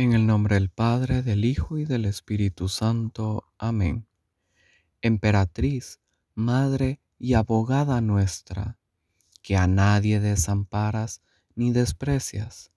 En el nombre del Padre, del Hijo y del Espíritu Santo. Amén. Emperatriz, Madre y abogada nuestra, que a nadie desamparas ni desprecias,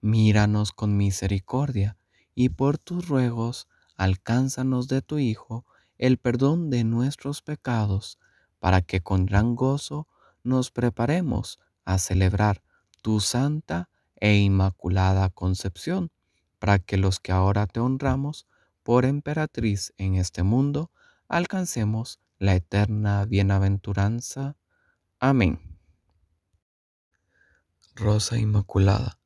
míranos con misericordia y por tus ruegos alcánzanos de tu Hijo el perdón de nuestros pecados, para que con gran gozo nos preparemos a celebrar tu santa e inmaculada concepción para que los que ahora te honramos por emperatriz en este mundo, alcancemos la eterna bienaventuranza. Amén. Rosa Inmaculada,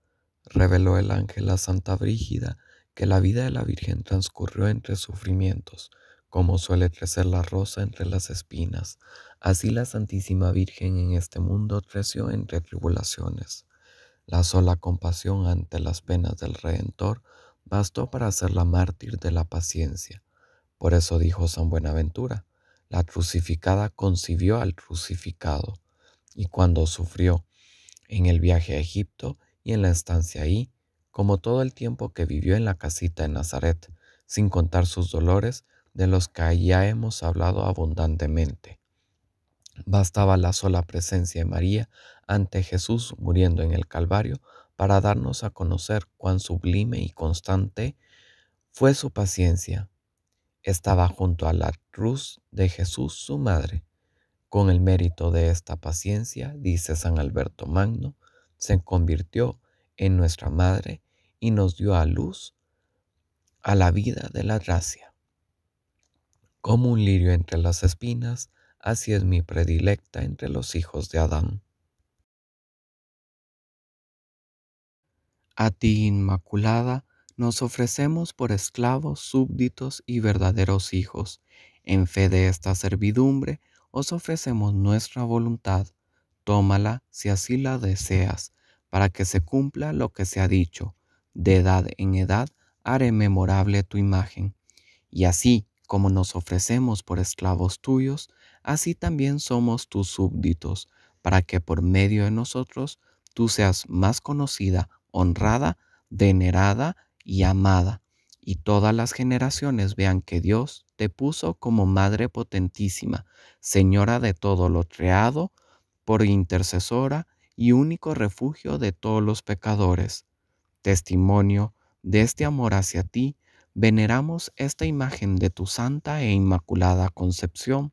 reveló el ángel a Santa Brígida que la vida de la Virgen transcurrió entre sufrimientos, como suele crecer la rosa entre las espinas. Así la Santísima Virgen en este mundo creció entre tribulaciones. La sola compasión ante las penas del Redentor bastó para hacerla mártir de la paciencia. Por eso dijo San Buenaventura, la crucificada concibió al crucificado, y cuando sufrió en el viaje a Egipto y en la estancia ahí, como todo el tiempo que vivió en la casita de Nazaret, sin contar sus dolores, de los que ya hemos hablado abundantemente. Bastaba la sola presencia de María ante Jesús muriendo en el Calvario para darnos a conocer cuán sublime y constante fue su paciencia. Estaba junto a la cruz de Jesús su madre. Con el mérito de esta paciencia, dice San Alberto Magno, se convirtió en nuestra madre y nos dio a luz a la vida de la gracia. Como un lirio entre las espinas, así es mi predilecta entre los hijos de Adán. A ti, Inmaculada, nos ofrecemos por esclavos, súbditos y verdaderos hijos. En fe de esta servidumbre, os ofrecemos nuestra voluntad. Tómala si así la deseas, para que se cumpla lo que se ha dicho. De edad en edad haré memorable tu imagen. Y así como nos ofrecemos por esclavos tuyos, así también somos tus súbditos, para que por medio de nosotros tú seas más conocida honrada, venerada y amada, y todas las generaciones vean que Dios te puso como Madre potentísima, Señora de todo lo creado, por intercesora y único refugio de todos los pecadores. Testimonio de este amor hacia ti, veneramos esta imagen de tu santa e inmaculada concepción,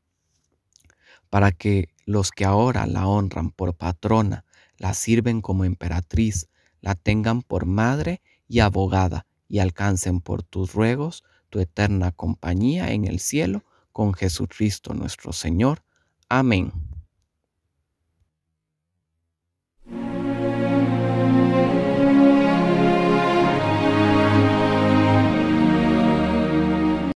para que los que ahora la honran por patrona, la sirven como emperatriz, la tengan por madre y abogada, y alcancen por tus ruegos tu eterna compañía en el cielo con Jesucristo nuestro Señor. Amén.